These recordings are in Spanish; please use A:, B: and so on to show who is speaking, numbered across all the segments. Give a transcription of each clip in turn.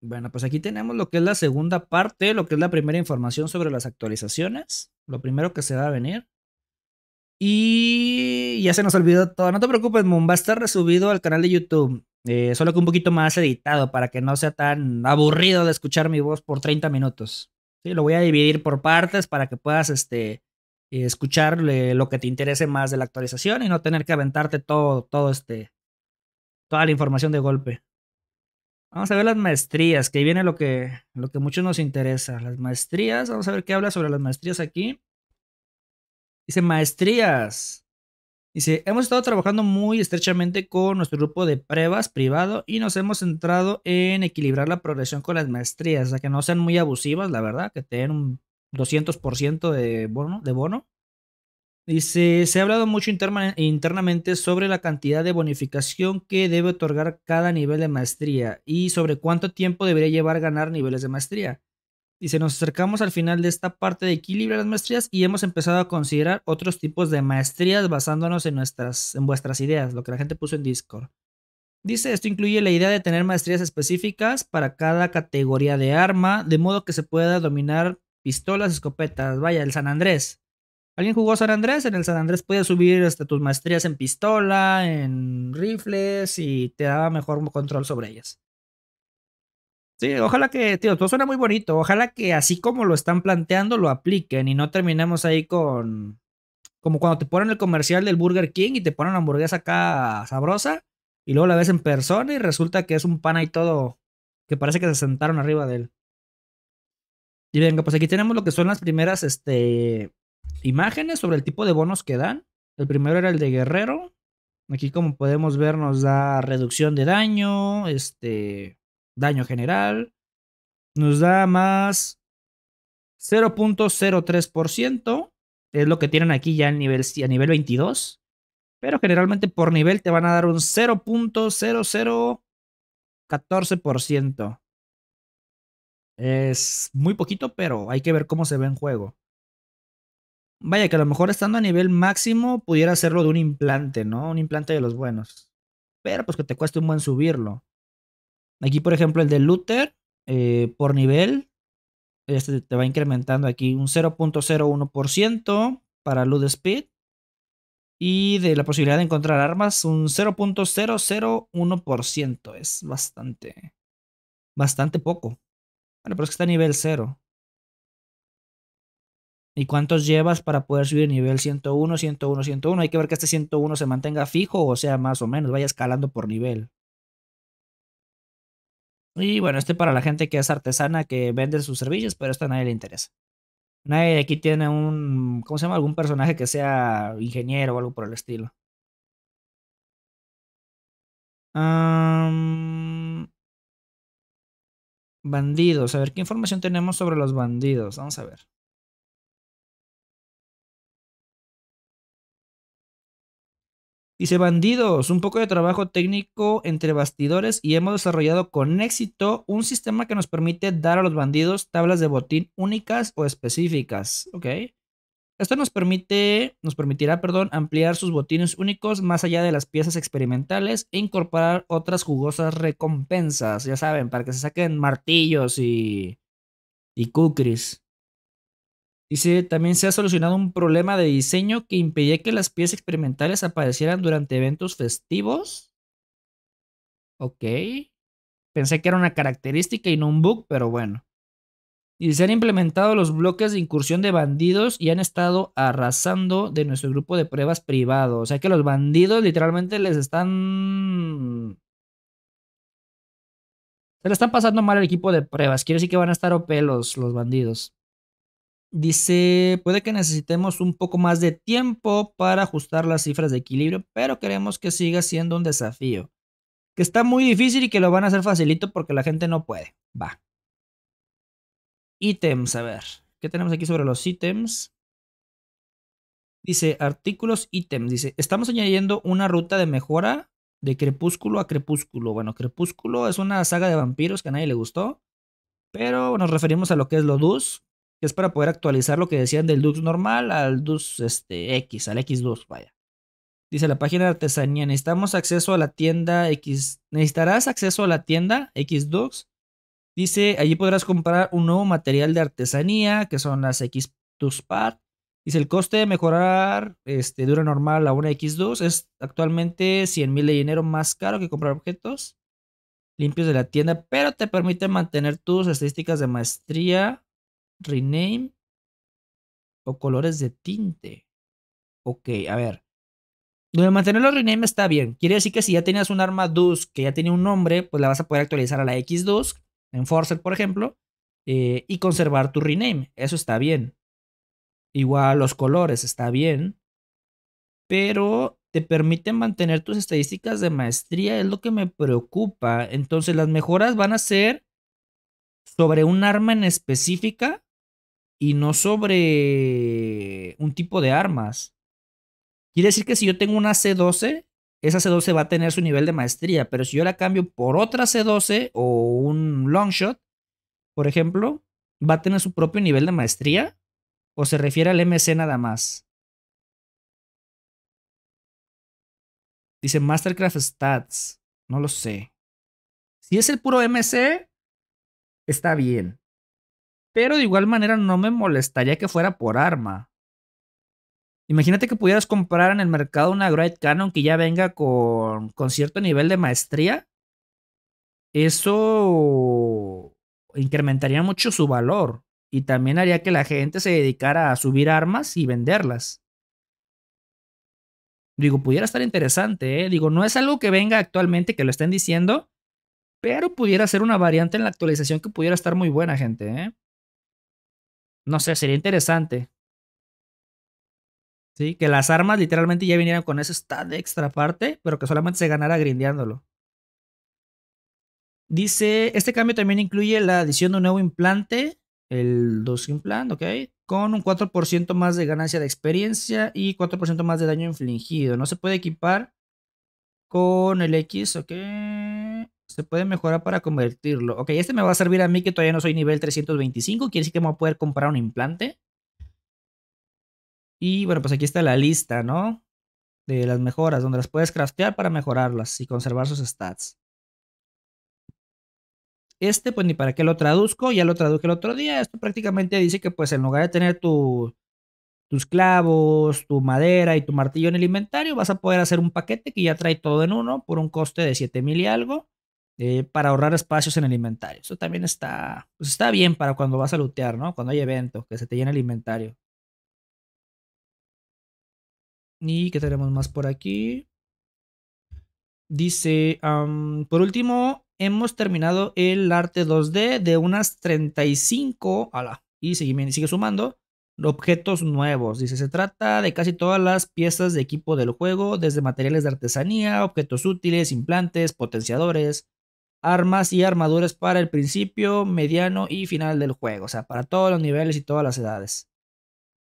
A: Bueno, pues aquí tenemos lo que es la segunda parte, lo que es la primera información sobre las actualizaciones, lo primero que se va a venir. Y ya se nos olvidó todo. No te preocupes, Moon, va a estar resubido al canal de YouTube. Eh, solo que un poquito más editado para que no sea tan aburrido de escuchar mi voz por 30 minutos. Lo voy a dividir por partes para que puedas este, escuchar lo que te interese más de la actualización y no tener que aventarte todo, todo este, toda la información de golpe. Vamos a ver las maestrías, que ahí viene lo que, lo que mucho nos interesa. Las maestrías, vamos a ver qué habla sobre las maestrías aquí. Dice maestrías. Dice, hemos estado trabajando muy estrechamente con nuestro grupo de pruebas privado y nos hemos centrado en equilibrar la progresión con las maestrías, o sea, que no sean muy abusivas, la verdad, que tengan un 200% de bono, de bono. Dice, se ha hablado mucho internamente sobre la cantidad de bonificación que debe otorgar cada nivel de maestría y sobre cuánto tiempo debería llevar ganar niveles de maestría. Dice, nos acercamos al final de esta parte de equilibrio de las maestrías y hemos empezado a considerar otros tipos de maestrías basándonos en, nuestras, en vuestras ideas, lo que la gente puso en Discord. Dice, esto incluye la idea de tener maestrías específicas para cada categoría de arma, de modo que se pueda dominar pistolas, escopetas, vaya, el San Andrés. ¿Alguien jugó San Andrés? En el San Andrés puedes subir hasta este, tus maestrías en pistola, en rifles y te daba mejor control sobre ellas. Sí, eh. ojalá que, tío, todo pues suena muy bonito. Ojalá que así como lo están planteando, lo apliquen y no terminemos ahí con. Como cuando te ponen el comercial del Burger King y te ponen la hamburguesa acá sabrosa y luego la ves en persona y resulta que es un pan ahí todo que parece que se sentaron arriba de él. Y venga, pues aquí tenemos lo que son las primeras este, imágenes sobre el tipo de bonos que dan. El primero era el de guerrero. Aquí como podemos ver nos da reducción de daño, este, daño general. Nos da más 0.03%. Es lo que tienen aquí ya nivel, a nivel 22. Pero generalmente por nivel te van a dar un 0.0014%. Es muy poquito, pero hay que ver cómo se ve en juego. Vaya, que a lo mejor estando a nivel máximo pudiera hacerlo de un implante, ¿no? Un implante de los buenos. Pero pues que te cueste un buen subirlo. Aquí, por ejemplo, el de Luther, eh, por nivel, este te va incrementando aquí un 0.01% para Loot Speed. Y de la posibilidad de encontrar armas, un 0.001%. Es bastante,
B: bastante poco. Bueno, pero es que está a nivel 0. ¿Y cuántos llevas para poder subir nivel 101, 101, 101? Hay que ver que este 101
A: se mantenga fijo o sea más o menos, vaya escalando por nivel. Y bueno, este para la gente que es artesana, que vende sus servicios, pero esto a nadie le interesa. Nadie aquí tiene un, ¿cómo se llama? Algún personaje que sea ingeniero o algo por el estilo.
B: bandidos, a ver, ¿qué información tenemos sobre los bandidos? Vamos a ver. Dice, bandidos, un poco de trabajo técnico entre bastidores y hemos desarrollado
A: con éxito un sistema que nos permite dar a los bandidos tablas de botín únicas o específicas. Ok. Esto nos permite, nos permitirá, perdón, ampliar sus botines únicos más allá de las piezas experimentales e incorporar otras jugosas recompensas, ya saben, para que se saquen martillos y y si también se ha solucionado un problema de diseño que impedía que las piezas experimentales aparecieran durante eventos festivos. Ok. Pensé que era una característica y no un bug, pero bueno. Y se han implementado los bloques de incursión de bandidos y han estado arrasando de nuestro grupo de pruebas privado. O sea que los bandidos literalmente les están... Se le están pasando mal al equipo de pruebas. Quiere decir que van a estar OP los, los bandidos. Dice, puede que necesitemos un poco más de tiempo para ajustar las cifras de equilibrio, pero queremos que siga siendo un desafío. Que está muy difícil y que lo van a hacer facilito porque la gente no puede. Va. Ítems, a ver. ¿Qué tenemos aquí sobre los ítems? Dice, artículos, ítems. Dice, estamos añadiendo una ruta de mejora de crepúsculo a crepúsculo. Bueno, crepúsculo es una saga de vampiros que a nadie le gustó. Pero nos referimos a lo que es Lodus, que es para poder actualizar lo que decían del Dux normal al Dux este, X, al X2, vaya. Dice la página de artesanía, necesitamos acceso a la tienda X, necesitarás acceso a la tienda X2. Dice, allí podrás comprar un nuevo material de artesanía, que son las X Part. Dice, el coste de mejorar este, de una normal a una X2 es actualmente 100 mil de dinero más caro que comprar objetos limpios de la tienda, pero te permite mantener tus estadísticas de maestría rename o colores de tinte. Ok, a ver. Lo mantener los rename está bien. Quiere decir que si ya tenías un arma Dusk que ya tenía un nombre, pues la vas a poder actualizar a la X Dusk, en Forcer, por ejemplo, eh, y conservar tu rename. Eso está bien. Igual los colores, está bien. Pero te permiten mantener tus estadísticas de maestría, es lo que me preocupa. Entonces las mejoras van a ser sobre un arma en específica y no sobre un tipo de armas. Quiere decir que si yo tengo una C12, esa C12 va a tener su nivel de maestría, pero si yo la cambio por otra C12 o un long shot, por ejemplo, va a tener su propio nivel de maestría
B: o se refiere al MC nada más. Dice Mastercraft Stats, no lo sé. Si es el puro MC, está bien. Pero de igual manera no me molestaría
A: que fuera por arma. Imagínate que pudieras comprar en el mercado una Great Cannon que ya venga con, cierto nivel de maestría. Eso incrementaría mucho su valor y también haría que la gente se dedicara a subir armas y venderlas. Digo, pudiera estar interesante, ¿eh? Digo, no es algo que venga actualmente, que lo estén diciendo, pero pudiera ser una variante en la actualización que pudiera estar muy buena, gente, ¿eh? No sé, sería interesante. Sí, que las armas literalmente ya vinieran con ese stat extra parte, pero que solamente se ganara grindeándolo. Dice, este cambio también incluye la adición de un nuevo implante, el 2 implant, ok, con un 4% más de ganancia de experiencia y 4% más de daño infligido. No se puede equipar con el X, ok. Se puede mejorar para convertirlo. Ok, este me va a servir a mí que todavía no soy nivel 325. Quiere decir que me voy a poder comprar un implante.
B: Y bueno, pues aquí está la lista, ¿no? De las mejoras, donde las puedes craftear para mejorarlas y conservar sus stats.
A: Este, pues ni para qué lo traduzco, ya lo traduje el otro día. Esto prácticamente dice que pues en lugar de tener tus clavos, tu madera y tu martillo en el inventario, vas a poder hacer un paquete que ya trae todo en uno por un coste de 7000 y algo. Eh, para ahorrar espacios en el inventario. Eso también está, pues, está bien para cuando vas a lootear, ¿no? Cuando hay evento, que se te llena el
B: inventario. ¿Y qué tenemos más por aquí? Dice, por último, hemos terminado
A: el arte 2D de unas 35, ala, y sigue sumando, objetos nuevos. Dice, se trata de casi todas las piezas de equipo del juego, desde materiales de artesanía, objetos útiles, implantes, potenciadores, armas y armaduras para el principio, mediano y final del juego, o sea, para todos los niveles y todas las edades.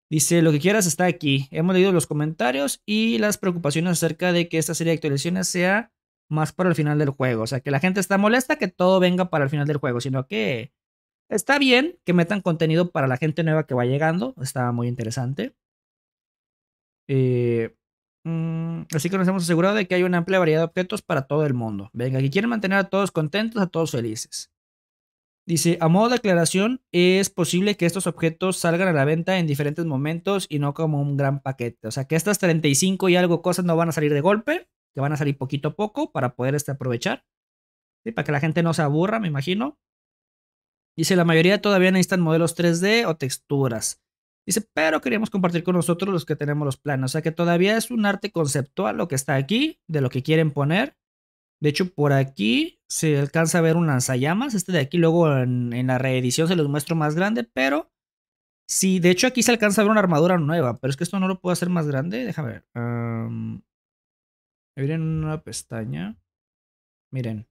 A: Dice, lo que quieras está aquí. Hemos leído los comentarios y las preocupaciones acerca de que esta serie de actualizaciones sea más para el final del juego. O sea, que la gente está molesta que todo venga para el final del juego, sino que está bien que metan contenido para la gente nueva que va llegando. Está muy interesante. Eh, Mm, así que nos hemos asegurado de que hay una amplia variedad de objetos para todo el mundo. Venga, que quieren mantener a todos contentos, a todos felices. Dice, a modo de aclaración, es posible que estos objetos salgan a la venta en diferentes momentos y no como un gran paquete. O sea, que estas 35 y algo cosas no van a salir de golpe, que van a salir poquito a poco para poder este, aprovechar. y Para que la gente no se aburra, me imagino. Dice, la mayoría todavía necesitan modelos 3D o texturas. Dice, pero queríamos compartir con nosotros los que tenemos los planes, O sea que todavía es un arte conceptual lo que está aquí, de lo que quieren poner. De hecho, por aquí se alcanza a ver un lanzallamas. Este de aquí luego en, la reedición se los muestro más grande, pero sí, de hecho aquí se alcanza a ver una armadura nueva. Pero es que esto no lo puedo hacer más grande. Déjame ver. miren una pestaña. Miren.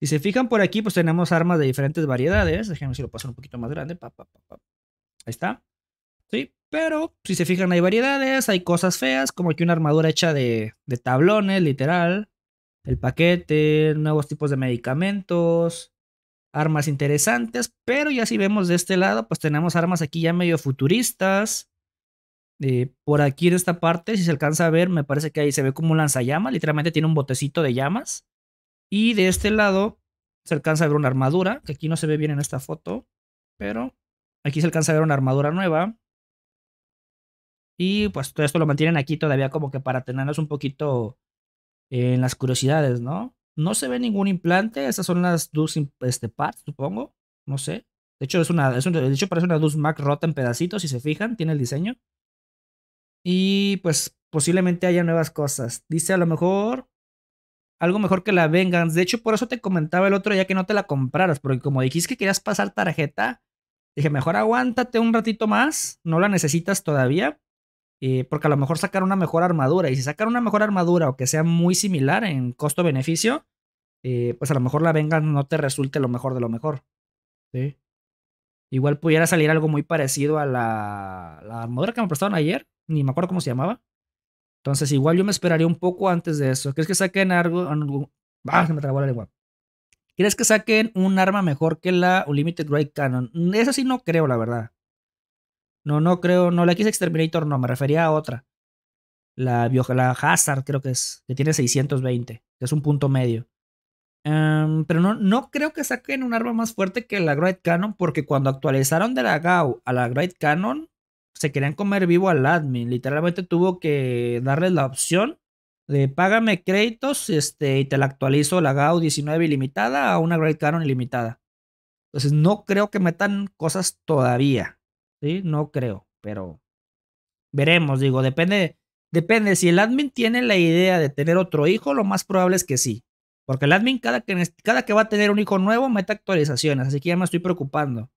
A: Si se fijan por aquí, pues tenemos armas de diferentes variedades. Déjenme si lo paso un poquito más grande. Ahí está. Sí, pero si se fijan hay variedades, hay cosas feas, como aquí una armadura hecha de, tablones, literal. El paquete, nuevos tipos de medicamentos, armas interesantes, pero ya si vemos de este lado, pues tenemos armas aquí ya medio futuristas. Eh, por aquí en esta parte, si se alcanza a ver, me parece que ahí se ve como un lanzallamas, literalmente tiene un botecito de llamas. Y de este lado se alcanza a ver una armadura, que aquí no se ve bien en esta foto, pero aquí se alcanza a ver una armadura nueva. Y pues todo esto lo mantienen aquí todavía como que para tenernos un poquito en las curiosidades, ¿no? No se ve ningún implante, esas son las dos este, supongo, no sé. De hecho, es una, es de hecho, parece una dus Mac rota en pedacitos, si se fijan, tiene el diseño. Y pues posiblemente haya nuevas cosas. Dice a lo mejor algo mejor que la Vengeance. De hecho, por eso te comentaba el otro día que no te la compraras, porque como dijiste que querías pasar tarjeta, dije, mejor aguántate un ratito más, no la necesitas todavía. Eh, porque a lo mejor sacar una mejor armadura. Y si sacar una mejor armadura o que sea muy similar en costo-beneficio, eh, pues a lo mejor la Vengan no te resulte lo mejor de lo mejor. Igual pudiera salir algo muy parecido a la, armadura que me prestaron ayer. Ni me acuerdo cómo se llamaba. Entonces, igual yo me esperaría un poco antes de eso. ¿Crees que saquen algo? ah, se me trabó la lengua. ¿Crees que saquen un arma mejor que la Unlimited Ray Cannon? Esa sí no creo, la verdad. No, no creo, no la quise Exterminator, no, me refería a otra. La, la Hazard creo que es, que tiene 620, que es un punto medio. Em, pero no, no creo que saquen un arma más fuerte que la Great Cannon, porque cuando actualizaron de la GAU a la Great Cannon, se querían comer vivo al admin. Literalmente tuvo que darles la opción de págame créditos este, y te la actualizo la GAU 19 ilimitada a una Great Cannon ilimitada. Entonces no creo que metan cosas todavía. No creo, pero veremos, digo, depende, depende, si el admin tiene la idea de tener otro hijo, lo más probable es que sí, porque el admin cada que, cada que va a tener un hijo nuevo mete actualizaciones, así que ya me estoy preocupando.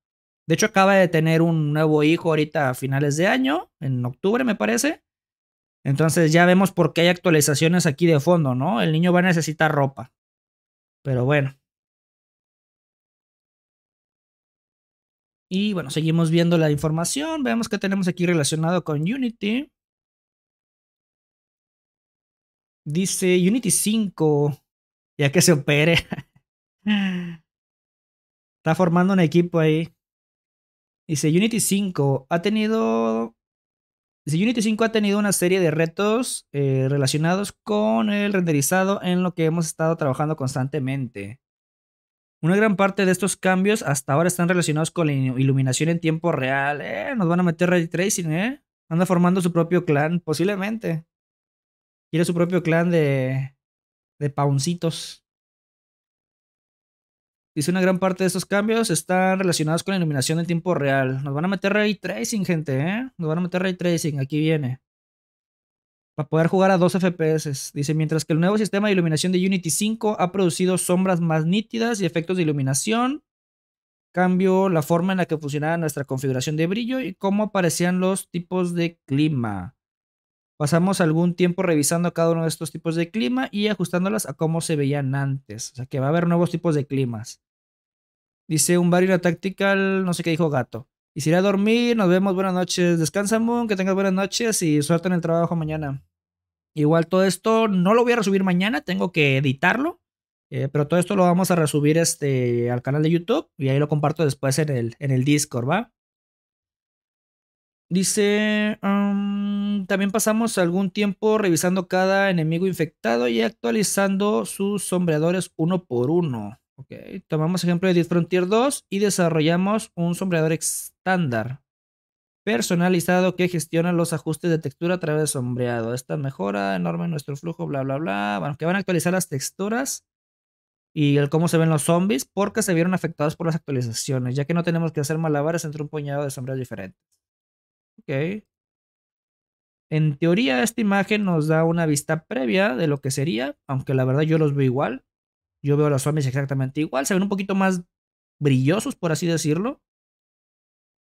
A: De hecho, acaba de tener un nuevo hijo ahorita a finales de año, en octubre me parece. Entonces ya vemos por qué hay actualizaciones
B: aquí de fondo, ¿no? El niño va a necesitar ropa. Pero bueno, Y bueno, seguimos viendo la información. Veamos que tenemos aquí relacionado con Unity. Dice Unity 5, ya que se opere. Está formando un equipo ahí. Dice Unity 5 ha
A: tenido. Dice Unity 5 ha tenido una serie de retos eh, relacionados con el renderizado en lo que hemos estado trabajando constantemente. Una gran parte de estos cambios hasta ahora están relacionados con la iluminación en tiempo real. Eh, nos van a
B: meter ray tracing, ¿eh? Anda formando su propio clan, posiblemente. Quiere su propio clan de. de pauncitos.
A: Dice una gran parte de estos cambios están relacionados con la iluminación en tiempo real. Nos van a meter ray tracing, gente, ¿eh? Nos van a meter ray tracing, aquí viene para poder jugar a dos FPS. Dice, mientras que el nuevo sistema de iluminación de Unity 5 ha producido sombras más nítidas y efectos de iluminación, cambió la forma en la que funcionaba nuestra configuración de brillo y cómo aparecían los tipos de clima. Pasamos algún tiempo revisando cada uno de estos tipos de clima y ajustándolas a cómo se veían antes. O sea que va a haber nuevos tipos de climas. Dice un barrio Tactical, no sé qué dijo gato. Y si a dormir, nos vemos, buenas noches. Descansa, Moon, que tengas buenas noches y suerte en el trabajo mañana. Igual todo esto no lo voy a resubir mañana, tengo que editarlo. Eh, pero todo esto lo vamos a resubir este, al canal de YouTube y ahí lo comparto después en el, en el Discord, ¿va? Dice, um, también pasamos algún tiempo revisando cada enemigo infectado y actualizando sus sombreadores uno por uno. Tomamos ejemplo de Dead Frontier 2 y desarrollamos un sombreador estándar personalizado que gestiona los ajustes de textura a través de sombreado. Esta mejora enorme en nuestro flujo, bla, bla, bla. Bueno, que van a actualizar las texturas y el cómo se ven los zombies porque se vieron afectados por las actualizaciones, ya que no tenemos que hacer malabares entre un puñado de sombras diferentes. Ok. En teoría, esta imagen nos da una vista previa de lo que sería, aunque la verdad yo los veo igual. Yo veo a los zombies exactamente igual. Se ven un poquito más brillosos, por así decirlo.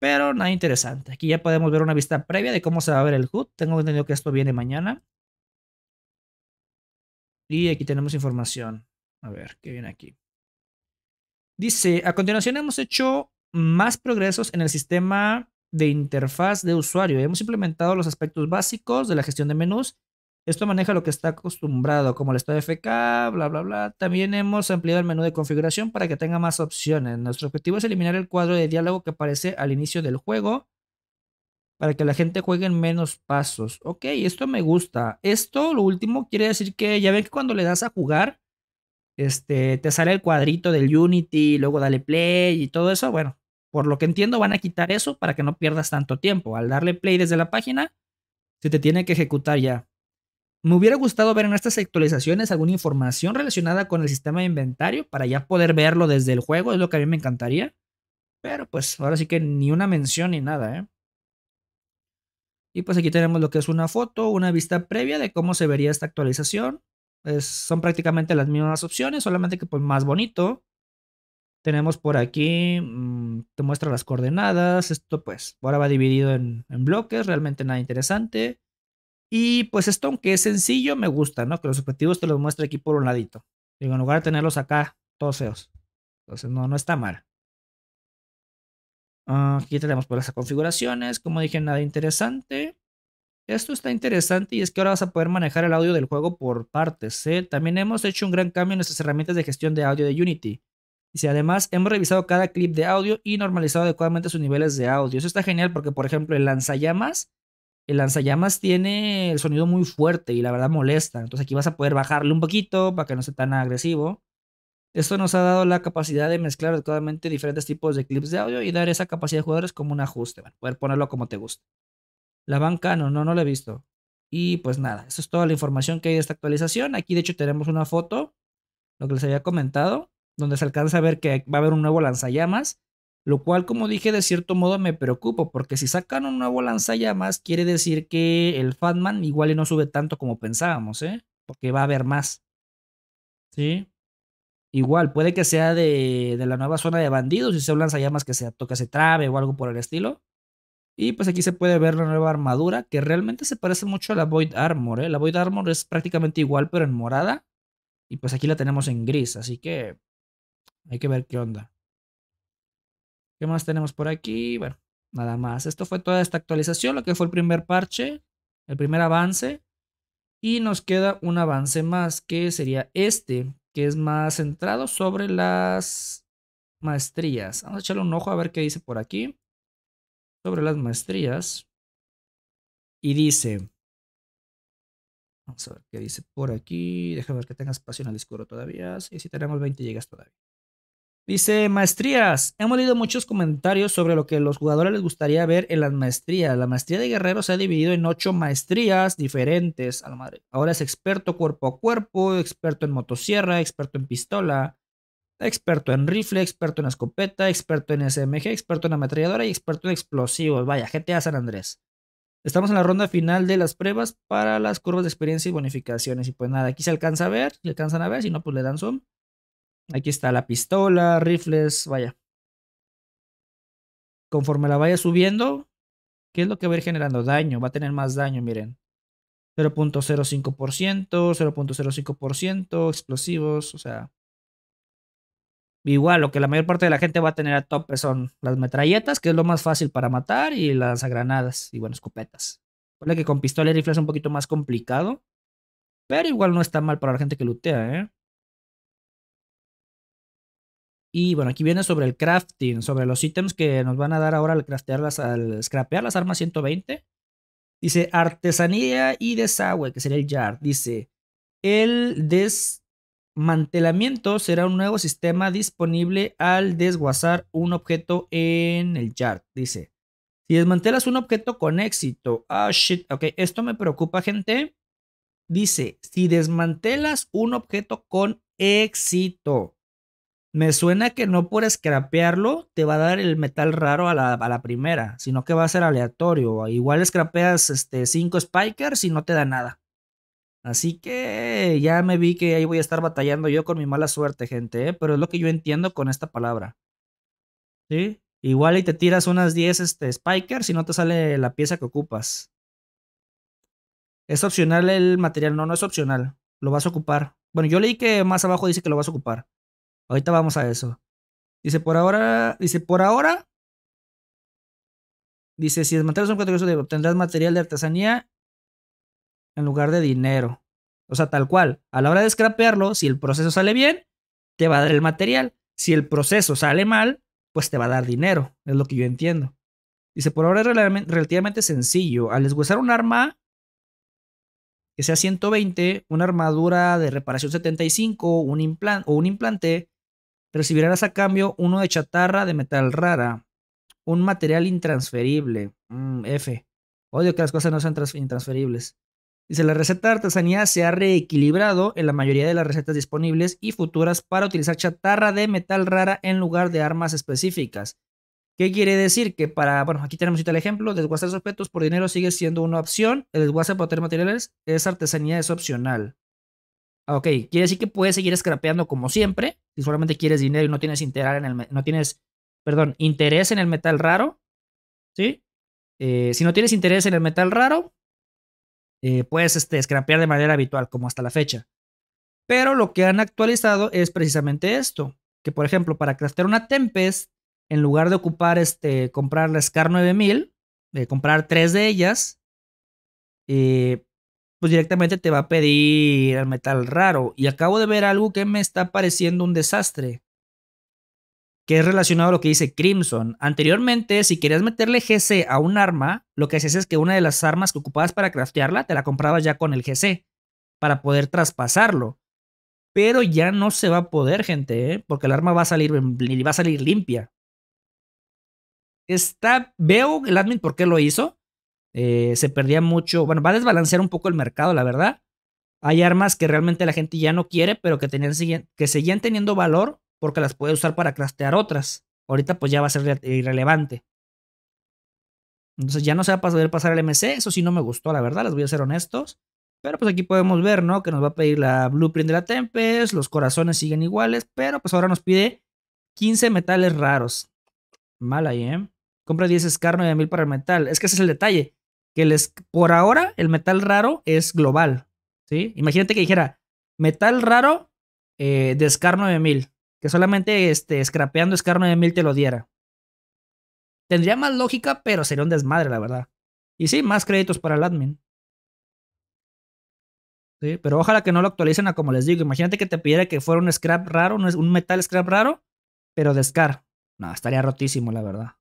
A: Pero nada interesante. Aquí ya podemos ver una vista previa de cómo se va a ver el HUD. Tengo entendido que esto viene mañana. Y aquí tenemos información. A ver, ¿qué viene aquí? Dice, a continuación hemos hecho más progresos en el sistema de interfaz de usuario. Hemos implementado los aspectos básicos de la gestión de menús esto maneja lo que está acostumbrado, como el estado FK, bla, bla, bla. También hemos ampliado el menú de configuración para que tenga más opciones. Nuestro objetivo es eliminar el cuadro de diálogo que aparece al inicio del juego para que la gente juegue en menos pasos. Ok, esto me gusta. Esto, lo último, quiere decir que ya ven que cuando le das a jugar, este, te sale el cuadrito del Unity, luego dale play y todo eso. Bueno, por lo que entiendo, van a quitar eso para que no pierdas tanto tiempo. Al darle play desde la página, se te tiene que ejecutar ya. Me hubiera gustado ver en estas actualizaciones alguna información relacionada con el sistema de inventario para ya poder verlo desde el juego, es lo que a mí me encantaría. Pero pues ahora sí que ni una mención ni nada, ¿eh? Y pues aquí tenemos lo que es una foto, una vista previa de cómo se vería esta actualización. son prácticamente las mismas opciones, solamente que pues más bonito. Tenemos por aquí, mm, te muestra las coordenadas, esto pues ahora va dividido en, en bloques, realmente nada interesante. Y pues esto, aunque es sencillo, me gusta, ¿no? Que los objetivos te los muestre aquí por un ladito. en lugar de tenerlos acá, todos feos. Entonces, no, no está mal. Ah, aquí tenemos por pues, las configuraciones. Como dije, nada interesante. Esto está interesante y es que ahora vas a poder manejar el audio del juego por partes. ¿eh? También hemos hecho un gran cambio en nuestras herramientas de gestión de audio de Unity. Y si además hemos revisado cada clip de audio y normalizado adecuadamente sus niveles de audio. Eso está genial porque, por ejemplo, el lanzallamas el lanzallamas tiene el sonido muy fuerte y la verdad molesta. Entonces aquí vas a poder bajarle un poquito para que no sea tan agresivo. Esto nos ha dado la capacidad de mezclar adecuadamente diferentes tipos de clips de audio y dar esa capacidad de jugadores como un ajuste, poder ponerlo como te guste. La banca no, no, no la he visto. Y pues nada, eso es toda la información que hay de esta actualización. Aquí de hecho tenemos una foto, lo que les había comentado, donde se alcanza a ver que va a haber un nuevo lanzallamas lo cual, como dije, de cierto modo me preocupo, porque si sacan un nuevo lanzallamas, quiere decir que el Fatman igual y no sube tanto como pensábamos, ¿eh? Porque va a haber más. ¿Sí? Igual, puede que sea de, la nueva zona de bandidos y sea un lanzallamas que se toca, se trabe o algo por el estilo. Y pues aquí se puede ver la nueva armadura que realmente se parece mucho a la Void Armor. ¿eh? La Void Armor es prácticamente igual pero en morada. Y pues aquí la tenemos en gris, así que hay que ver qué onda. ¿Qué más tenemos por aquí? Bueno, nada más. Esto fue toda esta actualización, lo que fue el primer parche, el primer avance. Y nos queda un avance más, que sería este, que es más centrado sobre las
B: maestrías. Vamos a echarle un ojo a ver qué dice por aquí. Sobre las maestrías. Y dice... Vamos a ver qué dice por aquí. Déjame ver que tenga espacio en el disco todavía. Sí, sí tenemos 20 GB todavía.
A: Dice, maestrías. Hemos leído muchos comentarios sobre lo que los jugadores les gustaría ver en las maestrías. La maestría de Guerrero se ha dividido en ocho maestrías diferentes. Ahora es experto cuerpo a cuerpo, experto en motosierra, experto en pistola, experto en rifle, experto en escopeta, experto en SMG, experto en ametralladora y experto en explosivos. Vaya, GTA San Andrés. Estamos en la ronda final de las pruebas para las curvas de experiencia y bonificaciones. Y pues nada, aquí se alcanza a ver, si alcanzan a ver, si no, pues le dan zoom. Aquí está la pistola, rifles, vaya. Conforme la vaya subiendo, ¿qué es lo que va a ir generando? Daño, va a tener más daño, miren. 0.05%, 0.05%, explosivos, o sea. Igual, lo que la mayor parte de la gente va a tener a tope son las metralletas, que es lo más fácil para matar, y las granadas,
B: y bueno, escopetas. Puede que con pistola y rifles es un poquito más complicado, pero igual no está mal para la gente que lutea, ¿eh? Y bueno,
A: aquí viene sobre el crafting, sobre los ítems que nos van a dar ahora al craftearlas, al scrapear las armas 120. Dice artesanía y desagüe, que sería el yard. Dice, el desmantelamiento será un nuevo sistema disponible al desguazar un objeto en el yard. Dice, si desmantelas un objeto con éxito. Ah, shit. Ok, esto me preocupa, gente. Dice, si desmantelas un objeto con éxito me suena que no por scrapearlo te va a dar el metal raro a la, primera, sino que va a ser aleatorio. Igual scrapeas este, spikers y no te da nada. Así que ya me vi que ahí voy a estar batallando yo con mi mala suerte, gente, ¿eh? pero es lo que yo entiendo con esta palabra. ¿Sí? Igual y te tiras unas 10 este, spikers y no te sale la pieza que ocupas. ¿Es opcional el material? No, no es opcional.
B: Lo vas a ocupar. Bueno, yo leí que más abajo dice que lo vas a ocupar. Ahorita vamos a eso. Dice, por ahora, dice, por ahora, dice, si desmantelas un de obtendrás material de artesanía en lugar de dinero. O sea, tal
A: cual. A la hora de scrapearlo, si el proceso sale bien, te va a dar el material. Si el proceso sale mal, pues te va a dar dinero. Es lo que yo entiendo. Dice, por ahora es relativamente sencillo. Al deshuesar un arma que sea 120, una armadura de reparación 75 un implante o un implante, Recibirás a cambio uno de chatarra de metal rara. Un material intransferible. Mm, F. Odio que las cosas no sean intransferibles. Dice, la receta de artesanía se ha reequilibrado en la mayoría de las recetas disponibles y futuras para utilizar chatarra de metal rara en lugar de armas específicas. ¿Qué quiere decir? Que para, bueno, aquí tenemos el ejemplo, desguazar objetos por dinero sigue siendo una opción, el desguace por materiales es artesanía, es opcional. Ok, quiere decir que puedes seguir scrapeando como siempre. Si solamente quieres dinero y no tienes interés en el, interés en el metal raro. ¿Sí? Eh, si no tienes interés en el metal raro, eh, puedes este, scrapear de manera habitual, como hasta la fecha. Pero lo que han actualizado es precisamente esto. Que por ejemplo, para craftear una Tempest, en lugar de ocupar este, comprar la Scar 9000, de eh, comprar tres de ellas, eh, pues directamente te va a pedir el metal raro. Y acabo de ver algo que me está pareciendo un desastre. Que es relacionado a lo que dice Crimson. Anteriormente, si querías meterle GC a un arma, lo que hacías es que una de las armas que ocupabas para craftearla, te la comprabas ya con el GC. Para poder traspasarlo. Pero ya no se va a poder, gente, ¿eh? porque el arma va a salir, va a salir limpia. Está, veo el admin por qué lo hizo, eh, se perdía mucho, bueno, va a desbalancear un poco el mercado, la verdad. Hay armas que realmente la gente ya no quiere, pero que, tenían, que seguían teniendo valor porque las puede usar para craftear otras. Ahorita pues ya va a ser irrelevante. Entonces ya no se va a poder pasar el MC, eso sí no me gustó, la verdad, les voy a ser honestos. Pero pues aquí podemos ver, ¿no? Que nos va a pedir la blueprint de la Tempest, los corazones siguen iguales, pero pues ahora nos pide 15 metales raros. Mal ahí, ¿eh? Compra 10 escar, 9000 para el metal. Es que ese es el detalle que por ahora el metal raro es global, ¿sí? Imagínate que dijera, metal raro, eh, de SCAR 9000, que solamente este, scrapeando
B: SCAR 9000 te lo diera. Tendría más lógica, pero sería un desmadre, la verdad. Y sí, más créditos para el admin. pero ojalá que no
A: lo actualicen a como les digo. Imagínate que te pidiera que fuera un scrap raro, un metal scrap raro, pero de SCAR. No, estaría rotísimo, la verdad.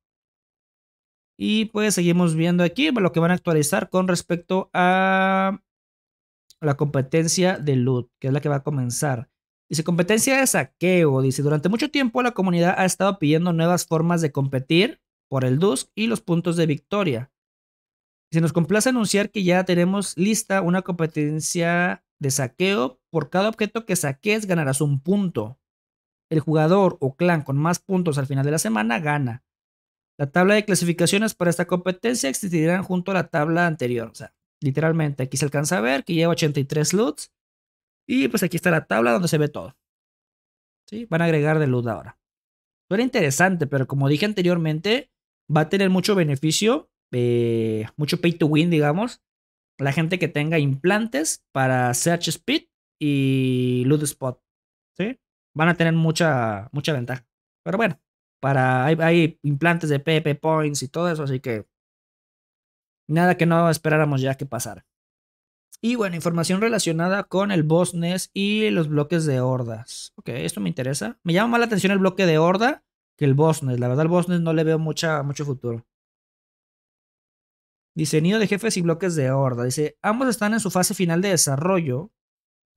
A: Y pues seguimos viendo aquí lo que van a actualizar con respecto a la competencia de loot, que es la que va a comenzar. Dice competencia de saqueo. Dice, durante mucho tiempo la comunidad ha estado pidiendo nuevas formas de competir por el dusk y los puntos de victoria. se nos complace anunciar que ya tenemos lista una competencia de saqueo. Por cada objeto que saques ganarás un punto. El jugador o clan con más puntos al final de la semana gana. La tabla de clasificaciones para esta competencia existirán junto a la tabla anterior. O sea, literalmente aquí se alcanza a ver que lleva 83 LUTs. Y pues aquí está la tabla donde se ve todo. ¿Sí? Van a agregar de loot ahora. Suena interesante, pero como dije anteriormente, va a tener mucho beneficio, eh, mucho pay to win, digamos. La gente que tenga implantes para Search Speed y Loot Spot. ¿sí? Van a tener mucha, mucha ventaja. Pero bueno, para hay, implantes de PP Points y todo eso, así que nada que no esperáramos ya que pasara. Y bueno, información relacionada con el Bosnes y los bloques de hordas. Ok, esto me interesa. Me llama más la atención el bloque de horda que el Bosnes. La verdad, el Bosnes no le veo mucha, mucho futuro. Diseño de jefes y bloques de horda. Dice, ambos están en su fase final de desarrollo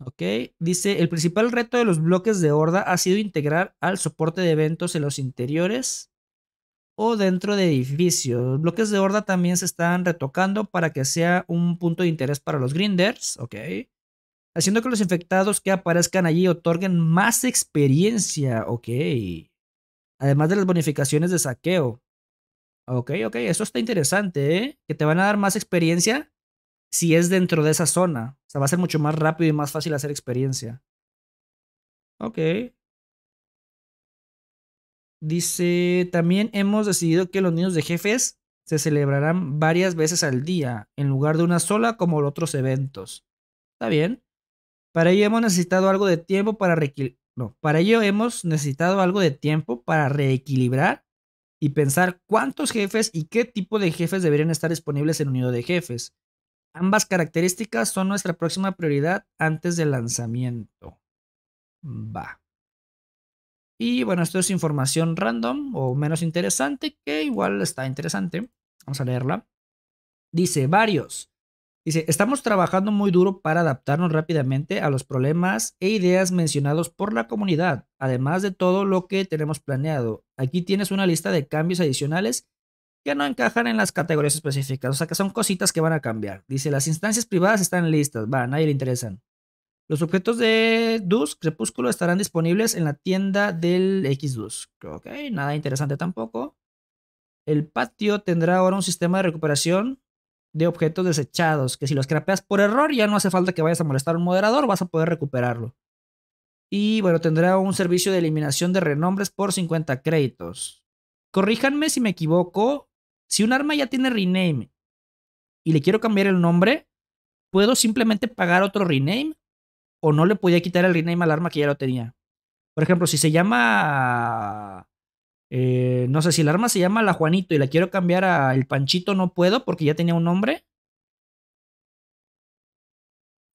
A: Ok, dice, el principal reto de los bloques de horda ha sido integrar al soporte de eventos en los interiores o dentro de edificios. Los bloques de horda también se están retocando para que sea un punto de interés para los grinders, ok. Haciendo que los infectados que aparezcan allí otorguen más experiencia, ok. Además de las bonificaciones de saqueo. Ok, ok, eso está interesante, ¿eh? Que te
B: van a dar más experiencia si es dentro de esa zona. O sea, va a ser mucho más rápido y más fácil hacer experiencia. Ok. Dice, también hemos decidido que los niños de jefes se celebrarán varias
A: veces al día, en lugar de una sola como los otros eventos. Está bien. Para ello hemos necesitado algo de tiempo para no, para ello hemos necesitado algo de tiempo para reequilibrar y pensar cuántos jefes y qué tipo de jefes deberían estar disponibles en un unido de jefes. Ambas características son nuestra próxima prioridad antes del lanzamiento. Va. Y bueno, esto es información random o menos interesante, que igual está interesante. Vamos a leerla. Dice, varios. Dice, estamos trabajando muy duro para adaptarnos rápidamente a los problemas e ideas mencionados por la comunidad, además de todo lo que tenemos planeado. Aquí tienes una lista de cambios adicionales que no encajan en las categorías específicas. O sea que son cositas que van a cambiar. Dice, las instancias privadas están listas. Va, a nadie le interesan. Los objetos de Dusk, Crepúsculo, estarán disponibles en la tienda del X-Dusk Ok, nada interesante tampoco. El patio tendrá ahora un sistema de recuperación de objetos desechados, que si los crapeas por error ya no hace falta que vayas a molestar a un moderador, vas a poder recuperarlo. Y bueno, tendrá un servicio de eliminación de renombres por 50 créditos. Corríjanme si me equivoco, si un arma ya tiene rename y le quiero cambiar el nombre, puedo simplemente pagar otro rename o no le podía quitar el rename al arma que ya lo tenía. Por ejemplo, si se
B: llama.
A: Eh, no sé, si el arma se llama la Juanito y la quiero cambiar a el Panchito, no puedo porque ya tenía un nombre.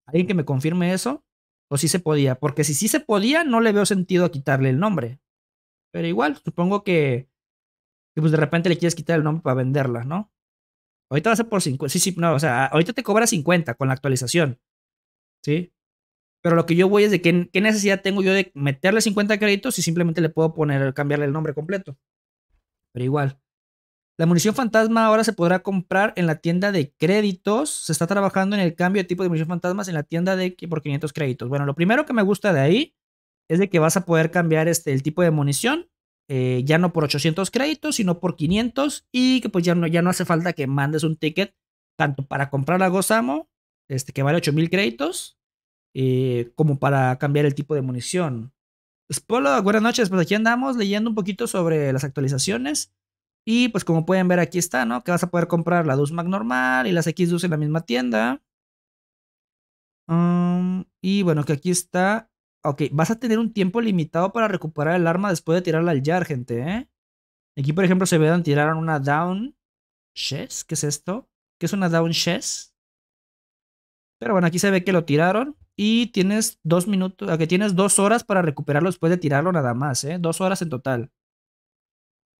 A: ¿Alguien que me confirme eso? O si se podía. Porque si sí se podía, no le veo sentido a quitarle el nombre. Pero igual, supongo que y pues de repente le quieres quitar el nombre para venderla, ¿no? Ahorita va a ser por 50, sí, sí, no, o sea, ahorita te cobra 50 con la actualización, ¿sí? Pero lo que yo voy es de qué, necesidad tengo yo de meterle 50 créditos si simplemente le puedo poner, cambiarle el nombre completo. Pero igual. La munición fantasma ahora se podrá comprar en la tienda de créditos. Se está trabajando en el cambio de tipo de munición fantasmas en la tienda de por 500 créditos. Bueno, lo primero que me gusta de ahí es de que vas a poder cambiar este, el tipo de munición eh, ya no por 800 créditos, sino por 500 y que pues ya no, ya no hace falta que mandes un ticket tanto para comprar a Gozamo, este, que vale 8000 créditos, eh, como para cambiar el tipo de munición. Spolo, pues, buenas noches, pues aquí andamos leyendo un poquito sobre las actualizaciones. Y pues como pueden ver aquí está, ¿no? Que vas a poder comprar la Dusmac normal y las x 2 en la misma tienda. Mm, y bueno, que aquí está Ok, vas a tener un tiempo limitado para recuperar el arma después de tirarla al yar, gente, ¿eh? Aquí, por ejemplo, se vean tiraron una down chess. ¿Qué es esto? ¿Qué es una down chess? Pero bueno, aquí se ve que lo tiraron. Y tienes dos minutos, que tienes dos horas para recuperarlo después de tirarlo nada más, ¿eh? Dos horas en total.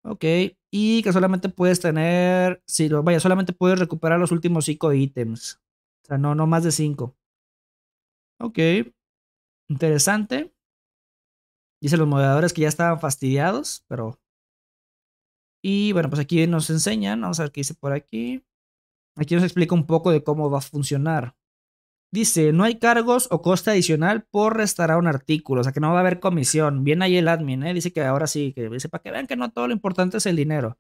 A: Ok, y que solamente puedes tener, si vaya, solamente puedes recuperar los últimos cinco ítems. O sea, no, no más de cinco. Ok,
B: Interesante. Dice los moderadores que ya estaban fastidiados, pero. Y bueno, pues aquí nos enseñan. Vamos a ver qué dice por aquí.
A: Aquí nos explica un poco de cómo va a funcionar. Dice, no hay cargos o coste adicional por a un artículo, o sea que no va a haber comisión. Bien ahí el admin, ¿eh? dice que ahora sí, que dice, para que vean que no todo lo importante es el dinero.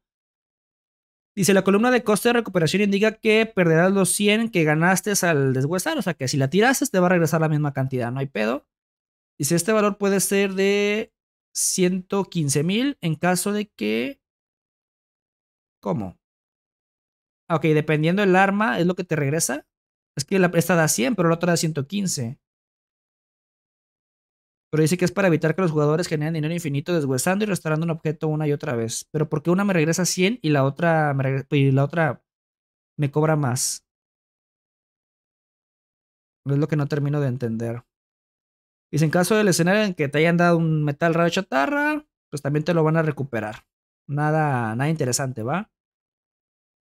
A: Dice, la columna de coste de recuperación indica que perderás los 100 que ganaste al deshuesar, o sea que si la tiraste te va a regresar la misma cantidad, no hay
B: pedo. Dice, este valor puede ser de 115 mil en caso de que... ¿Cómo? Ah, ok, dependiendo del arma, es lo que te regresa. Es que la, esta da 100, pero la otra da 115.
A: Pero dice que es para evitar que los jugadores generen dinero infinito deshuesando y restaurando un objeto una y otra vez. Pero porque una me regresa 100 y la otra y la otra me cobra
B: más. Es lo que no termino de entender. Y en caso del escenario en que te hayan dado un metal raro chatarra, pues también te lo van a
A: recuperar. Nada, nada interesante, ¿va?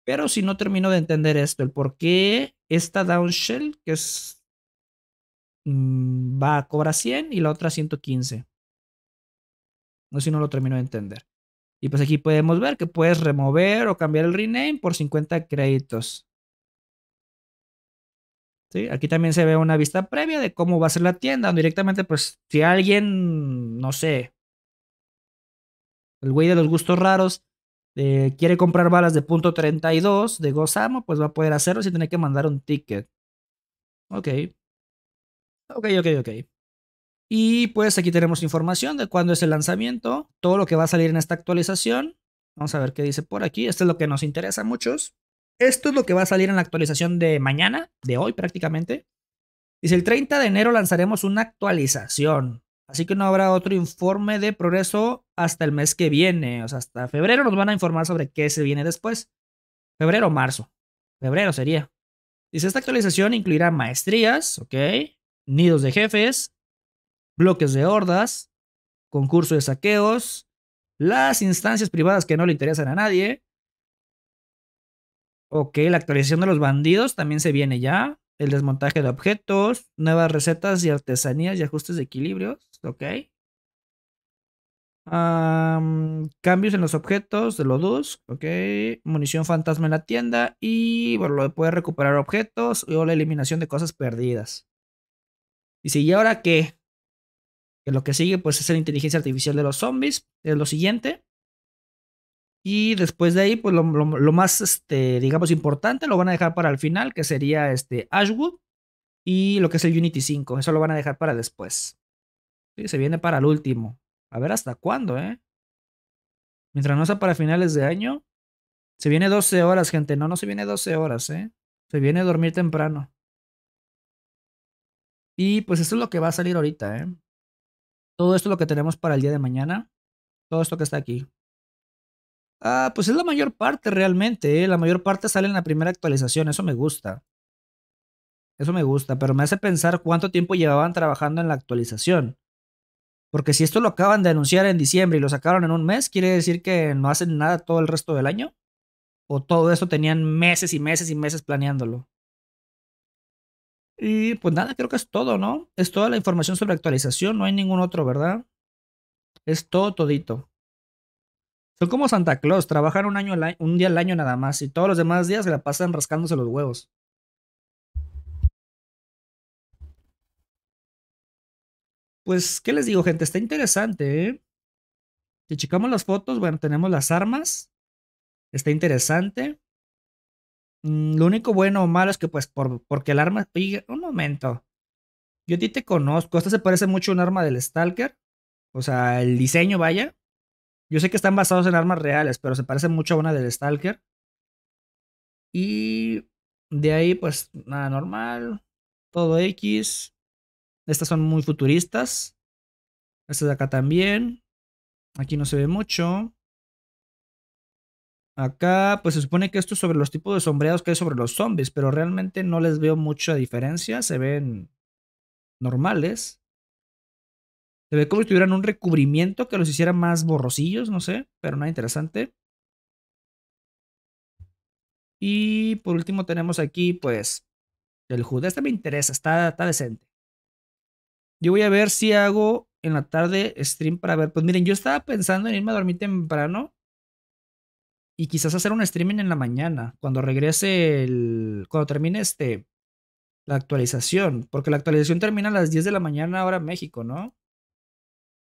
A: Pero si no termino de entender esto, el por qué esta downshell, que es. Mm, va a cobrar 100 y la otra 115. No sé si no lo termino de entender. Y pues aquí podemos ver que puedes remover o cambiar el rename por 50 créditos.
B: Aquí también se ve una vista previa de cómo va a ser la tienda, directamente, pues, si alguien, no sé, el güey
A: de los gustos raros eh, quiere comprar balas de punto .32 de Gozamo, pues va a poder hacerlo Si tiene que mandar un ticket. Ok. Ok, ok, ok. Y pues aquí tenemos información de cuándo es el lanzamiento, todo lo que va a salir en esta actualización. Vamos a ver qué dice por aquí. Esto es lo que nos interesa a muchos. Esto es lo que va a salir en la actualización de mañana, de hoy prácticamente. Dice, el 30 de enero lanzaremos una actualización, así que no habrá otro informe de progreso hasta el mes que viene, o sea, hasta febrero nos van a informar sobre qué se viene después. Febrero o marzo. Febrero sería. Dice, esta actualización incluirá maestrías, ok, nidos de jefes, bloques de hordas, concurso de saqueos, las instancias privadas que no le interesan a nadie, Ok, la actualización de los bandidos también se viene ya. El desmontaje de objetos, nuevas recetas y artesanías y ajustes de equilibrios. Ok. cambios en los objetos de los dos. Ok. Munición fantasma en la tienda. Y bueno, lo de poder recuperar objetos o la eliminación de cosas perdidas. Y si, ¿y ahora qué? Que lo que sigue pues es la inteligencia artificial de los zombies. Es lo siguiente. Y después de ahí, pues lo, más, este, digamos, importante lo van a dejar para el final, que sería este Ashwood y lo que es el Unity 5. Eso lo van a dejar para después. Sí, se viene para el último. A ver hasta cuándo, ¿eh? Mientras no sea para finales de año. Se viene 12 horas, gente. No, no se viene 12 horas, ¿eh?
B: Se viene a dormir temprano. Y pues eso es lo que va a salir ahorita, ¿eh? Todo esto es lo que tenemos para el día de mañana. Todo esto que está aquí.
A: Ah, pues es la mayor parte realmente, ¿eh? la mayor parte sale en la primera actualización, eso me gusta. Eso me gusta, pero me hace pensar cuánto tiempo llevaban trabajando en la actualización. Porque si esto lo acaban de anunciar en diciembre y lo sacaron en un mes, ¿quiere decir que no hacen nada todo el resto del año? ¿O todo eso tenían meses y meses y meses
B: planeándolo? Y pues nada, creo que es todo, ¿no? Es toda la información sobre actualización, no hay ningún otro, ¿verdad? Es todo todito. Son como Santa Claus, trabajan un, año un día al año nada más y todos los demás días se la pasan rascándose los huevos. Pues, ¿qué les digo, gente? Está interesante, ¿eh? Si checamos las fotos, bueno, tenemos las armas. Está interesante. Mm, lo único
A: bueno o malo es que, pues, por, porque el arma. un momento. Yo a ti te conozco. Esta se parece mucho a un arma del Stalker. O sea, el diseño, vaya. Yo sé que están basados en armas reales, pero se parece mucho a una del Stalker. Y de ahí, pues nada normal. Todo X. Estas son muy
B: futuristas. Estas de acá también. Aquí no se ve mucho. Acá, pues se supone que esto es sobre los tipos de sombreados que hay sobre los
A: zombies, pero realmente no les veo mucha diferencia. Se ven normales.
B: Se ve como si tuvieran un recubrimiento que los hiciera más borrosillos, no sé, pero nada interesante. Y por último tenemos aquí, pues, el HUD. Este me interesa, está, está decente. Yo
A: voy a ver si hago en la tarde stream para ver. Pues miren, yo estaba pensando en irme a dormir temprano. Y quizás hacer un streaming en la mañana. Cuando regrese el.
B: Cuando termine este. La actualización. Porque la actualización termina a las 10 de la mañana, ahora México, ¿no?